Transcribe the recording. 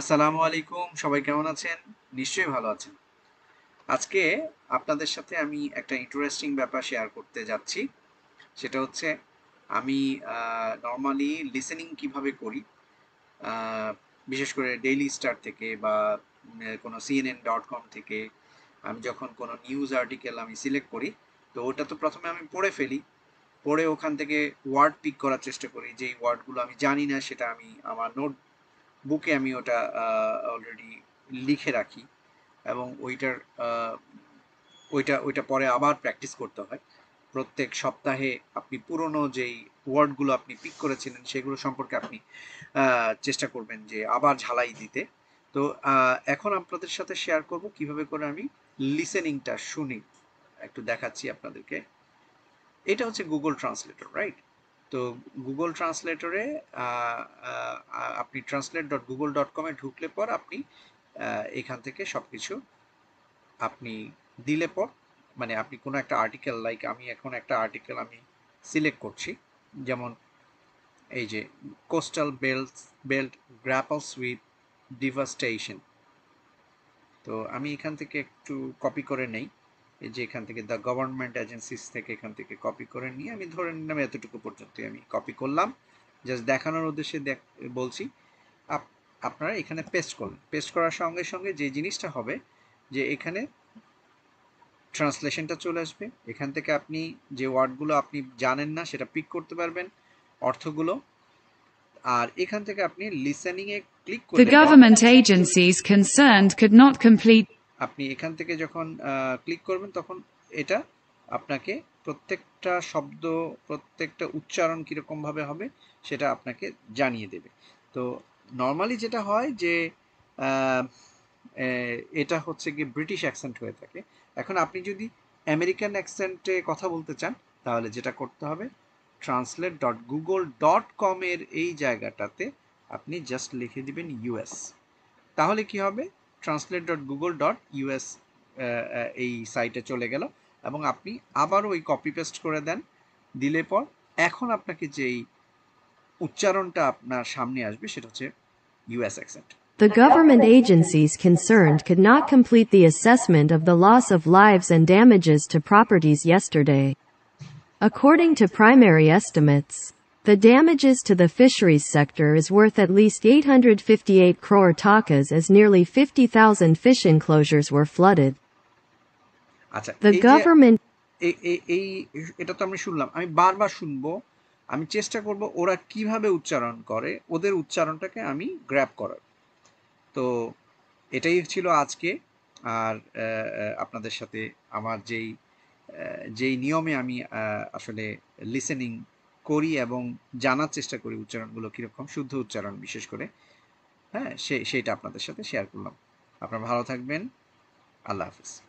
আসসালামু আলাইকুম সবাই কেমন আছেন নিশ্চয়ই ভালো আছেন আজকে আপনাদের সাথে আমি একটা ইন্টারেস্টিং ব্যাপার শেয়ার করতে যাচ্ছি সেটা হচ্ছে আমি নর্মালি লিসেনিং কিভাবে করি বিশেষ করে ডেইলি স্টার থেকে বা কোনো সিএনএন ডট কম থেকে আমি যখন কোনো নিউজ আর্টিকেল আমি সিলেক্ট করি তো ওটা তো প্রথমে আমি পড়ে ফেলি পড়ে ওখান থেকে ওয়ার্ড পিক করার চেষ্টা করি যেই ওয়ার্ডগুলো আমি জানি না সেটা আমি আমার নোট বুকে আমি ওটা অলরেডি লিখে রাখি এবং ওইটার ওইটা ওইটা পরে আবার প্র্যাকটিস করতে হয় প্রত্যেক সপ্তাহে আপনি পুরনো যেই ওয়ার্ডগুলো আপনি পিক করেছিলেন সেগুলো সম্পর্কে আপনি চেষ্টা করবেন যে আবার ঝালাই দিতে তো এখন আপনাদের সাথে শেয়ার করব কিভাবে করে আমি লিসেনিংটা শুনি একটু দেখাচ্ছি আপনাদেরকে এটা হচ্ছে গুগল ট্রান্সলেটর রাইট তো গুগল ট্রান্সলেটরে আপনি ট্রান্সলেট ডট গুগল ডট কমে ঢুকলে পর আপনি এখান থেকে সব কিছু আপনি দিলে পর মানে আপনি কোনো একটা আর্টিকেল লাইক আমি এখন একটা আর্টিকেল আমি সিলেক্ট করছি যেমন এই যে coastal belt belt grapples with devastation তো আমি এখান থেকে একটু কপি করে নেই এই যে এখান থেকে দ্য গভর্নমেন্ট এজেন্সিস থেকে এখান থেকে কপি করে নিয়ে আমি ধরে নিলাম এতটুকু পর্যন্তই আমি কপি করলাম জাস্ট দেখানোর উদ্দেশ্যে বলছি আপনারা এখানে পেস্ট করলেন পেস্ট করার সঙ্গে সঙ্গে যে জিনিসটা হবে যে এখানে ট্রান্সলেশনটা চলে আসবে এখান থেকে আপনি যে ওয়ার্ডগুলো আপনি জানেন না সেটা পিক করতে পারবেন অর্থগুলো আর এখান থেকে আপনি লিসেনিং এ ক্লিক করে The government agencies concerned could not complete আপনি এখান থেকে যখন ক্লিক করবেন তখন এটা আপনাকে প্রত্যেকটা শব্দ প্রত্যেকটা উচ্চারণ কীরকমভাবে হবে সেটা আপনাকে জানিয়ে দেবে তো নর্মালি যেটা হয় যে এটা হচ্ছে গিয়ে ব্রিটিশ অ্যাকসেন্ট হয়ে থাকে এখন আপনি যদি আমেরিকান অ্যাকসেন্টে কথা বলতে চান তাহলে যেটা করতে হবে ট্রান্সলেট ডট গুগল ডট কমের এই জায়গাটাতে আপনি জাস্ট লিখে দিবেন ইউএস তাহলে কি হবে translate dot Google dot US এই সাইটে চলে গেল এবং আপনি আবারও ওই কপি পেস্ট করে দেন দিলে পর এখন আপনাকে যেই উচ্চারণটা আপনার সামনে আসবে সেটা হচ্ছে US accent The government agencies concerned could not complete the assessment of the loss of lives and damages to properties yesterday. According to primary estimates, The damages to the fisheries sector is worth at least 858 crore takas as nearly 50,000 fish enclosures were flooded. The government এই এটা তো আমি শুনলাম আমি বারবার শুনবো আমি চেষ্টা করব ওরা কিভাবে উচ্চারণ করে ওদের উচ্চারণটাকে আমি গ্র্যাব করার তো এটাই ছিল আজকে আর আপনাদের সাথে আমার যেই যেই নিয়মে আমি আসলে লিসেনিং করি এবং জানার চেষ্টা করি উচ্চারণগুলো কীরকম শুদ্ধ উচ্চারণ বিশেষ করে হ্যাঁ সে সেইটা আপনাদের সাথে শেয়ার করলাম আপনারা ভালো থাকবেন আল্লাহ হাফিজ